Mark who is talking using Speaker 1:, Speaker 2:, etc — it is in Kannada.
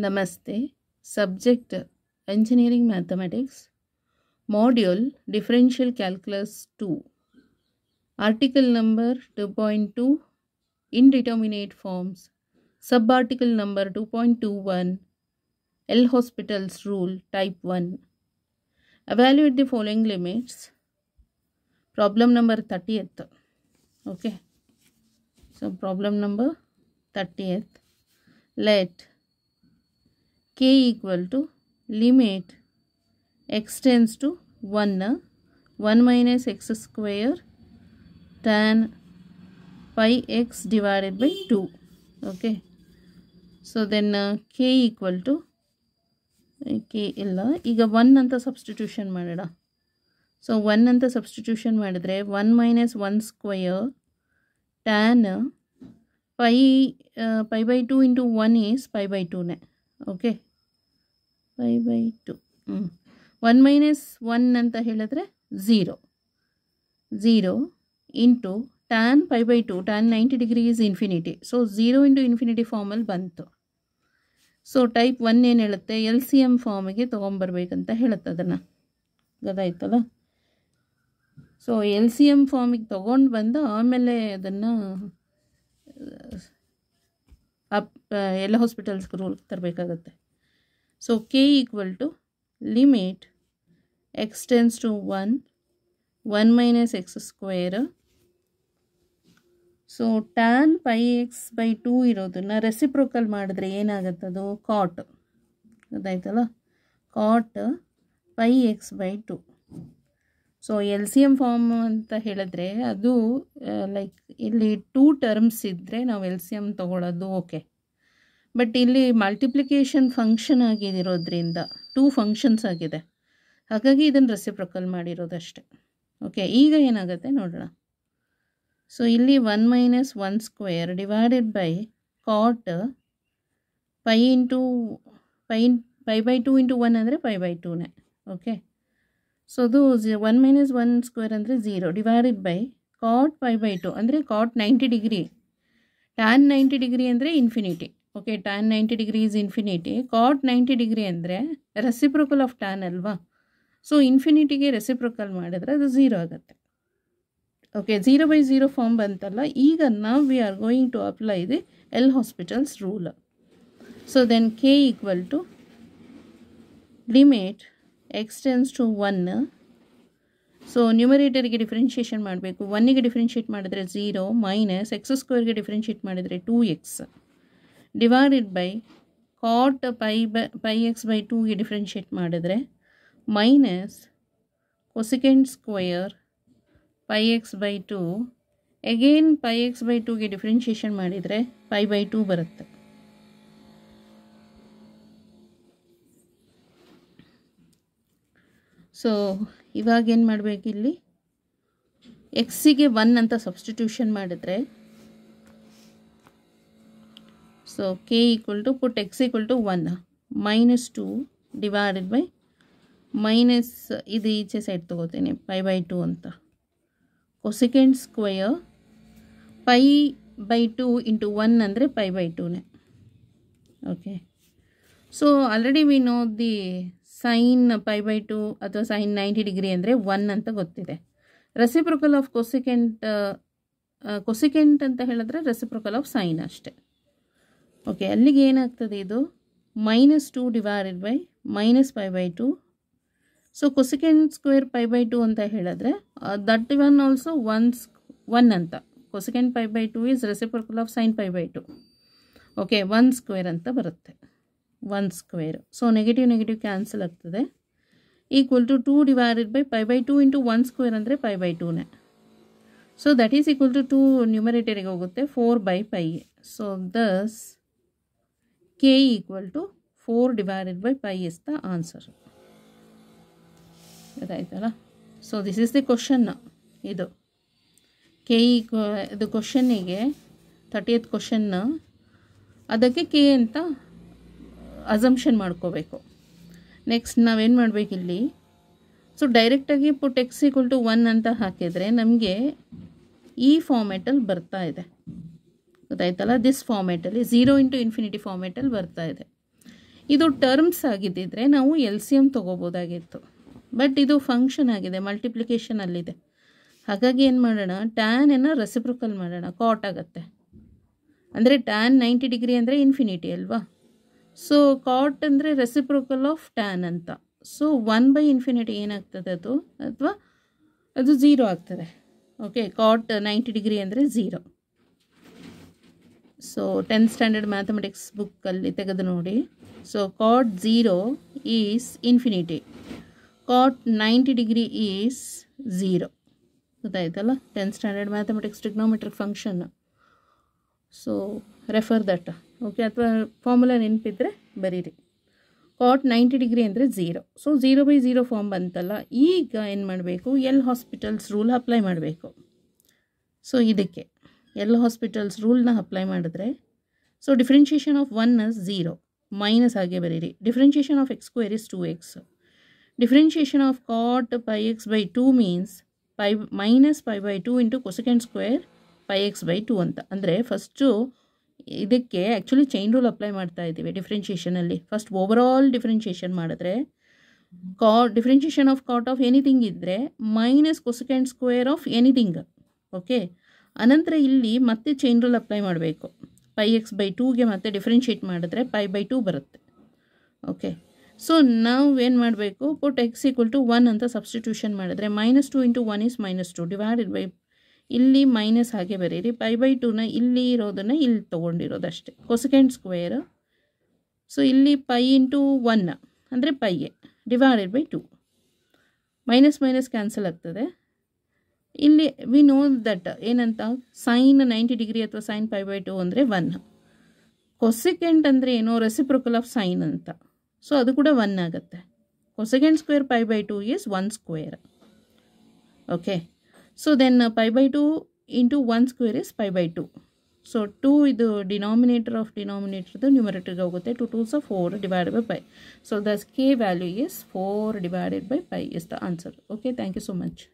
Speaker 1: नमस्ते subject engineering mathematics module differential calculus two article number two point two indeterminate forms sub article number two point two one L Hospital's rule type one evaluate the following limits problem number thirty eighth okay so problem number thirty eighth let k equal to limit x tends to one one ನ x minus tan pi x divided by divided okay so then k then to k ಇಲ್ಲ ಈಗ ಒನ್ ಅಂತ ಸಬ್ಸ್ಟಿಟ್ಯೂಷನ್ ಮಾಡೋಣ ಸೊ ಒನ್ ಅಂತ ಸಬ್ಸ್ಟಿಟ್ಯೂಷನ್ ಮಾಡಿದರೆ one minus one square tan pi pi by two into one as pi by ಟೂನೇ ಓಕೆ ಫೈ ಬೈ ಟು ಹ್ಞೂ ಒನ್ ಮೈನಸ್ ಒನ್ ಅಂತ ಹೇಳಿದ್ರೆ zero zero into tan pi by two tan ninety degree is infinity so zero into infinity ಫಾರ್ಮಲ್ಲಿ ಬಂತು ಸೊ ಟೈಪ್ ಒನ್ ಏನು ಹೇಳುತ್ತೆ ಎಲ್ ಸಿ ಎಮ್ ಫಾರ್ಮಿಗೆ ತೊಗೊಂಬರ್ಬೇಕಂತ ಹೇಳುತ್ತೆ ಅದನ್ನು ಗೊತ್ತಾಯ್ತಲ್ಲ ಸೊ ಎಲ್ ಸಿ ಎಮ್ ಫಾರ್ಮಿಗೆ ತೊಗೊಂಡು ಬಂದು ಆಮೇಲೆ ಅದನ್ನು ಅಪ್ ಎಲ್ಲ ಹಾಸ್ಪಿಟಲ್ಸ್ಗೆ ರೂಲ್ ತರಬೇಕಾಗತ್ತೆ so k equal to limit x tends to one one minus x square so tan pi x by two ಇರೋದನ್ನ ರೆಸಿಪ್ರೋಕಲ್ ಮಾಡಿದ್ರೆ ಅದು ಕಾಟ್ ಗೊತ್ತಾಯ್ತಲ್ಲ cot pi x by two so L C M form ಅಂತ ಹೇಳಿದ್ರೆ ಅದು ಲೈಕ್ uh, ಇಲ್ಲಿ ಟೂ ಟರ್ಮ್ಸ್ ಇದ್ದರೆ ನಾವು ಎಲ್ ಸಿ ಎಮ್ ತೊಗೊಳೋದು ಓಕೆ ಬಟ್ ಇಲ್ಲಿ ಮಲ್ಟಿಪ್ಲಿಕೇಶನ್ ಫಂಕ್ಷನ್ ಆಗಿರೋದ್ರಿಂದ ಟೂ ಫಂಕ್ಷನ್ಸ್ ಆಗಿದೆ ಹಾಗಾಗಿ ಇದನ್ನು ರೆಸಿಪ್ರಕಲ್ ಮಾಡಿರೋದಷ್ಟೆ ಓಕೆ ಈಗ ಏನಾಗುತ್ತೆ ನೋಡೋಣ ಸೊ ಇಲ್ಲಿ one minus one square divided by cot pi into pi pi by two into one ಅಂದರೆ ಫೈ ಬೈ ಟೂನೇ ಓಕೆ ಸೊ ಅದು ಜಿ ಒನ್ ಮೈನಸ್ ಒನ್ ಸ್ಕ್ವೇರ್ ಅಂದರೆ zero divided by cot pi by two ಅಂದರೆ cot ninety degree tan ninety degree ಅಂದರೆ infinity okay tan ninety degree is infinity cot ninety degree ಅಂದರೆ ರೆಸಿಪ್ರೊಕಲ್ ಆಫ್ ಟ್ಯಾನ್ ಅಲ್ವಾ ಸೊ ಇನ್ಫಿನಿಟಿಗೆ ರೆಸಿಪ್ರೊಕಲ್ ಮಾಡಿದ್ರೆ ಅದು ಝೀರೋ ಆಗುತ್ತೆ okay zero by zero form ಬಂತಲ್ಲ ಈಗ ನಾವು we are going to apply the L Hospital's rule so then k equal to limit x tends to one so ನ್ಯೂಮರೇಟರ್ಗೆ ಡಿಫ್ರೆನ್ಷಿಯೇಷನ್ ಮಾಡಬೇಕು ಒನ್ನಿಗೆ ಡಿಫ್ರೆನ್ಷಿಯೇಟ್ ಮಾಡಿದ್ರೆ ಝೀರೋ ಮೈನಸ್ ಎಕ್ಸ್ ಸ್ಕ್ವೇರ್ಗೆ ಡಿಫ್ರೆನ್ಷಿಯೇಟ್ ಮಾಡಿದರೆ two x divided by cot pi by pi x by ಟೂಗೆ ಡಿಫ್ರೆನ್ಷಿಯೇಟ್ ಮಾಡಿದರೆ minus cosecant square pi x by two again pi x by ಟೂಗೆ ಡಿಫ್ರೆನ್ಷಿಯೇಷನ್ ಮಾಡಿದರೆ ಪೈ ಬೈ ಟೂ ಬರುತ್ತೆ ಸೊ ಇವಾಗೇನು ಮಾಡಬೇಕಿಲ್ಲಿ ಎಕ್ಸಿಗೆ ಒನ್ ಅಂತ ಸಬ್ಸ್ಟಿಟ್ಯೂಷನ್ ಮಾಡಿದರೆ so k equal to put x equal to one minus two divided by minus ಇದು ಈಚೆ ಸೈಡ್ ತೊಗೋತೀನಿ ಪೈ ಬೈ ಟು ಅಂತ cosecant square pi by two into one ಅಂದರೆ ಪೈ ಬೈ ಟೂನೇ okay so already we know the sine pi by two ಅಥವಾ ಸೈನ್ ನೈಂಟಿ ಡಿಗ್ರಿ ಅಂದರೆ ಒನ್ ಅಂತ ಗೊತ್ತಿದೆ ರೆಸಿಪ್ರೊಕಲ್ ಆಫ್ ಕೊಸಿಕೆಂಟ್ ಕೊಸಿಕೆಂಟ್ ಅಂತ ಹೇಳಿದ್ರೆ ರೆಸಿಪ್ರೊಕಲ್ ಆಫ್ ಸೈನ್ ಅಷ್ಟೆ ಓಕೆ ಅಲ್ಲಿಗೆ ಏನಾಗ್ತದೆ ಇದು minus two divided by minus pi by two so cosecant square pi by two ಅಂತ ಹೇಳಿದ್ರೆ that one also once one ಅಂತ cosecant pi by two is reciprocal of sine pi by two okay one square ಅಂತ ಬರುತ್ತೆ one square so negative negative cancel ಆಗ್ತದೆ equal to two divided by pi by two into one square ಅಂದರೆ ಫೈ ಬೈ ಟೂನೇ so that is equal to two ನ್ಯೂಮರೇಟರಿಗೆ ಹೋಗುತ್ತೆ four by pi so thus k equal to 4 divided by pi is the answer ಅದಾಯ್ತಲ್ಲ so this is the question ಇದು ಕೆ ಈಕ್ವ ಇದು ಕ್ವಶನ್ನಿಗೆ ತರ್ಟಿಯತ್ ಕ್ವಶನ್ನ ಅದಕ್ಕೆ ಕೆ ಅಂತ ಅಸಂಪ್ಷನ್ ಮಾಡ್ಕೋಬೇಕು ನೆಕ್ಸ್ಟ್ ನಾವೇನು ಮಾಡಬೇಕಿಲ್ಲಿ ಸೊ ಡೈರೆಕ್ಟಾಗಿ put x equal to one ಅಂತ ಹಾಕಿದರೆ ನಮಗೆ ಈ ಫಾರ್ಮ್ಯಾಟಲ್ಲಿ ಬರ್ತಾ ಇದೆ ಇತ್ತಲ್ಲ ದಿಸ್ ಫಾರ್ಮೇಟಲ್ಲಿ ಝೀರೋ ಇಂಟು ಇನ್ಫಿನಿಟಿ ಫಾರ್ಮೇಟಲ್ಲಿ ಬರ್ತಾ ಇದೆ ಇದು ಟರ್ಮ್ಸ್ ಆಗಿದ್ದಿದ್ರೆ ನಾವು ಎಲ್ ಸಿ ಎಮ್ ತೊಗೋಬೋದಾಗಿತ್ತು ಬಟ್ ಇದು ಫಂಕ್ಷನ್ ಆಗಿದೆ ಮಲ್ಟಿಪ್ಲಿಕೇಶನಲ್ಲಿದೆ ಹಾಗಾಗಿ ಏನು ಮಾಡೋಣ ಟ್ಯಾನನ್ನು ರೆಸಿಪ್ರಿಕಲ್ ಮಾಡೋಣ ಕಾಟ್ ಆಗುತ್ತೆ ಅಂದರೆ ಟ್ಯಾನ್ ನೈಂಟಿ ಡಿಗ್ರಿ ಅಂದರೆ ಇನ್ಫಿನಿಟಿ ಅಲ್ವಾ ಸೊ ಕಾಟ್ ಅಂದರೆ ರೆಸಿಪ್ರಿಕಲ್ ಆಫ್ ಟ್ಯಾನ್ ಅಂತ ಸೊ ಒನ್ ಬೈ ಇನ್ಫಿನಿಟಿ ಏನಾಗ್ತದೆ ಅದು ಅಥವಾ ಅದು ಝೀರೋ ಆಗ್ತದೆ ಓಕೆ ಕಾಟ್ ನೈಂಟಿ ಡಿಗ್ರಿ ಅಂದರೆ zero so tenth standard mathematics ಬುಕ್ಕಲ್ಲಿ ತೆಗೆದು ನೋಡಿ so cot zero is infinity cot ninety degree is zero ಗೊತ್ತಾಯ್ತಲ್ಲ tenth standard mathematics trigonometric function so refer that okay ಅಥವಾ ಫಾರ್ಮುಲಾ ನೆನಪಿದ್ರೆ ಬರೀರಿ ಕಾಟ್ ನೈಂಟಿ ಡಿಗ್ರಿ ಅಂದರೆ zero so zero by zero form ಬಂತಲ್ಲ ಈಗ ಏನು ಮಾಡಬೇಕು ಎಲ್ ಹಾಸ್ಪಿಟಲ್ಸ್ ರೂಲ್ ಅಪ್ಲೈ ಮಾಡಬೇಕು ಸೊ ಇದಕ್ಕೆ ಎಲ್ಲ ಹಾಸ್ಪಿಟಲ್ಸ್ ರೂಲ್ನ ಅಪ್ಲೈ ಮಾಡಿದ್ರೆ so differentiation of one is zero minus ಹಾಗೆ ಬರೀರಿ differentiation of x square is two x differentiation of cot pi x by two means pi minus pi by two into cosecant square pi x by two ಅಂತ ಅಂದರೆ ಫಸ್ಟು ಇದಕ್ಕೆ ಆ್ಯಕ್ಚುಲಿ ಚೈನ್ ರೂಲ್ ಅಪ್ಲೈ ಮಾಡ್ತಾ ಇದ್ದೀವಿ ಡಿಫ್ರೆನ್ಷಿಯೇಷನಲ್ಲಿ ಫಸ್ಟ್ ಓವರ್ ಆಲ್ ಡಿಫ್ರೆನ್ಷಿಯೇಷನ್ ಮಾಡಿದ್ರೆ ಕಾ differentiation of cot of anything ಇದ್ದರೆ minus cosecant square of anything okay ಅನಂತರ ಇಲ್ಲಿ ಮತ್ತೆ ಚೈನ್ ರೂಲ್ ಅಪ್ಲೈ ಮಾಡಬೇಕು ಪೈ ಎಕ್ಸ್ ಬೈ ಟೂಗೆ ಮತ್ತೆ ಡಿಫ್ರೆನ್ಷಿಯೇಟ್ ಮಾಡಿದ್ರೆ ಪೈ ಬೈ ಟೂ ಬರುತ್ತೆ ಓಕೆ ಸೊ ನಾವು ಏನು ಮಾಡಬೇಕು put x equal to one ಅಂತ ಸಬ್ಸ್ಟಿಟ್ಯೂಷನ್ ಮಾಡಿದ್ರೆ minus two into one is minus two divided by ಇಲ್ಲಿ ಮೈನಸ್ ಹಾಗೆ ಬರೀರಿ ಪೈ ಬೈ ಟೂನ ಇಲ್ಲಿ ಇರೋದನ್ನು ಇಲ್ಲಿ ತೊಗೊಂಡಿರೋದು ಅಷ್ಟೇ ಕೊಸೆಕೆಂಡ್ ಸ್ಕ್ವೇರ್ ಸೊ ಇಲ್ಲಿ ಪೈ ಇಂಟು ಒನ್ ಅಂದರೆ ಪೈಗೆ divided by two minus minus cancel ಆಗ್ತದೆ ಇಲ್ಲಿ ವಿ ನೋ ದಟ್ ಏನಂತ ಸೈನ್ ನೈಂಟಿ ಡಿಗ್ರಿ ಅಥವಾ ಸೈನ್ ಫೈ ಬೈ ಟು ಅಂದರೆ ಒನ್ ಕೊಸೆಕೆಂಟ್ ಅಂದರೆ ಏನು ರೆಸಿಪ್ರೊಕಲ್ ಆಫ್ ಸೈನ್ ಅಂತ ಸೊ ಅದು ಕೂಡ ಒನ್ ಆಗುತ್ತೆ cosecant square pi by two is one square okay so then pi by two into one square is pi by two so two ಇದು ಡಿನಾಮಿನೇಟರ್ ಆಫ್ ಡಿನಾಮಿನೇಟರ್ದು ನ್ಯೂಮರೇಟರ್ಗೆ ಹೋಗುತ್ತೆ two twos of four divide by pi so thus k value is four divided by pi is the answer okay thank you so much